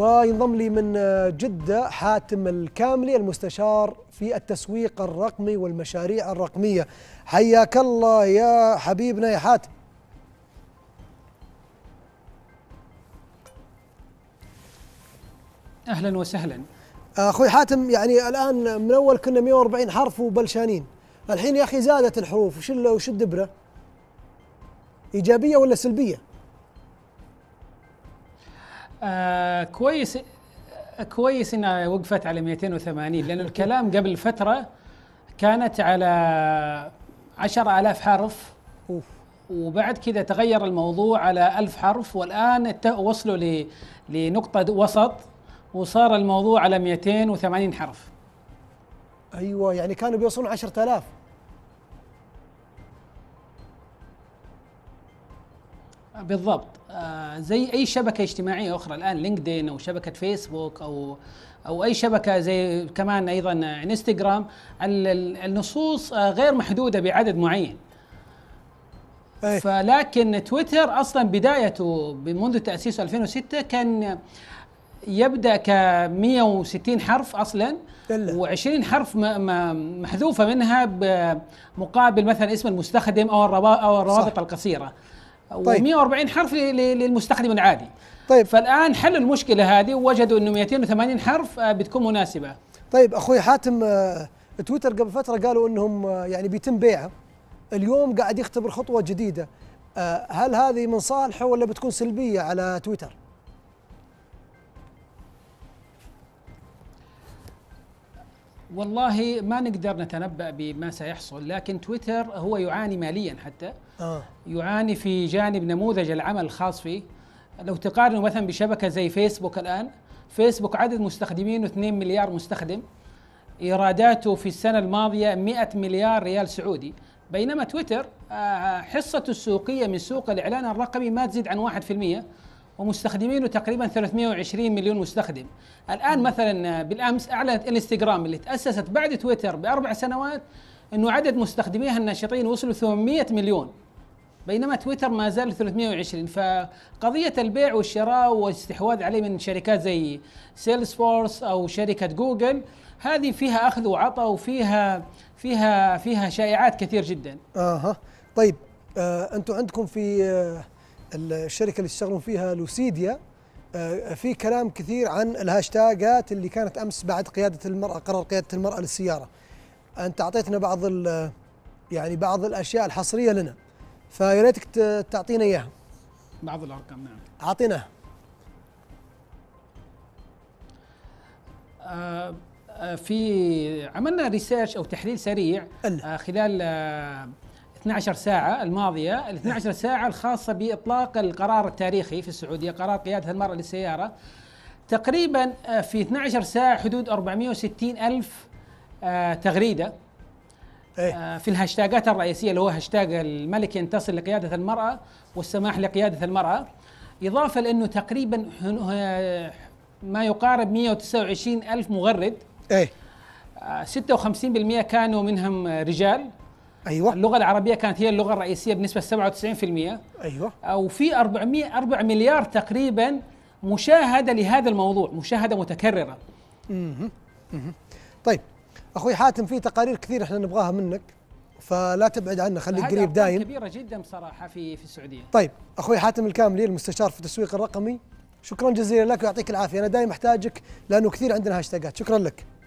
وينضم لي من آه، جدة حاتم الكاملي المستشار في التسويق الرقمي والمشاريع الرقمية حياك الله يا حبيبنا يا حاتم أهلا وسهلا أخوي حاتم يعني الآن من أول كنا 140 حرف وبلشانين الحين يا أخي زادت الحروف وش الدبرة إيجابية ولا سلبية؟ آه، كويس آه، كويس انها وقفت على 280 لانه الكلام قبل فتره كانت على 10000 حرف أوف. وبعد كذا تغير الموضوع على ألف حرف والآن وصلوا لنقطة وسط وصار الموضوع على 280 حرف أيوة يعني كانوا بيوصلون 10000 بالضبط زي اي شبكه اجتماعيه اخرى الان لينكدين او شبكه فيسبوك او او اي شبكه زي كمان ايضا انستغرام النصوص غير محدوده بعدد معين أيه. فلكن تويتر اصلا بدايته منذ تاسيسه 2006 كان يبدا ك 160 حرف اصلا و20 حرف محذوفه منها مقابل مثلا اسم المستخدم او الروابط القصيره طيب. و140 حرف للمستخدم العادي طيب فالان حلوا المشكله هذه ووجدوا انه 280 حرف آه، بتكون مناسبه طيب اخوي حاتم آه، تويتر قبل فتره قالوا انهم آه، يعني بيتم بيعه اليوم قاعد يختبر خطوه جديده هل هذه من صالحه ولا بتكون سلبيه على تويتر والله ما نقدر نتنبأ بما سيحصل لكن تويتر هو يعاني ماليا حتى آه. يعاني في جانب نموذج العمل الخاص فيه لو تقارنه مثلا بشبكة زي فيسبوك الآن فيسبوك عدد مستخدمينه 2 مليار مستخدم إيراداته في السنة الماضية 100 مليار ريال سعودي بينما تويتر آه، حصته السوقية من سوق الإعلان الرقمي ما تزيد عن 1% ومستخدمينه تقريبا 320 مليون مستخدم الان مثلا آه، بالامس اعلنت انستغرام اللي تاسست بعد تويتر باربع سنوات انه عدد مستخدميها الناشطين وصلوا 800 مليون بينما تويتر ما زال 320 فقضية البيع والشراء والاستحواذ عليه من شركات زي سيلز فورس أو شركة جوجل هذه فيها أخذ وعطاء وفيها فيها فيها شائعات كثير جدا. اها طيب آه أنتم عندكم في آه الشركه اللي يشتغلون فيها لوسيديا آه، في كلام كثير عن الهاشتاجات اللي كانت امس بعد قياده المراه قرار قياده المراه للسياره انت اعطيتنا بعض يعني بعض الاشياء الحصريه لنا فيا ريتك تعطينا اياها بعض الارقام نعم اعطيناها آه, آه، في عملنا ريسيرش او تحليل سريع آه خلال آه 12 ساعة الماضية ال 12 ساعة الخاصة بإطلاق القرار التاريخي في السعودية قرار قيادة المرأة للسيارة تقريبا آه، في 12 ساعة حدود 460 ألف آه، تغريدة إيه؟ آه، في الهاشتاجات الرئيسية اللي هو هاشتاج الملك ينتصر لقيادة المرأة والسماح لقيادة المرأة إضافة لأنه تقريبا ما يقارب 129 ألف مغرد إيه؟ 56% كانوا منهم رجال ايوه اللغه العربيه كانت هي اللغه الرئيسيه بنسبه 97% ايوه او في 400 4 مليار تقريبا مشاهده لهذا الموضوع مشاهده متكرره اها اها طيب اخوي حاتم في تقارير كثير احنا نبغاها منك فلا تبعد عنا خليك قريب دايم كبيره جدا بصراحه في في السعوديه طيب اخوي حاتم الكاملي المستشار في التسويق الرقمي شكرا جزيلا لك ويعطيك العافيه انا دايم احتاجك لانه كثير عندنا هاشتاجات شكرا لك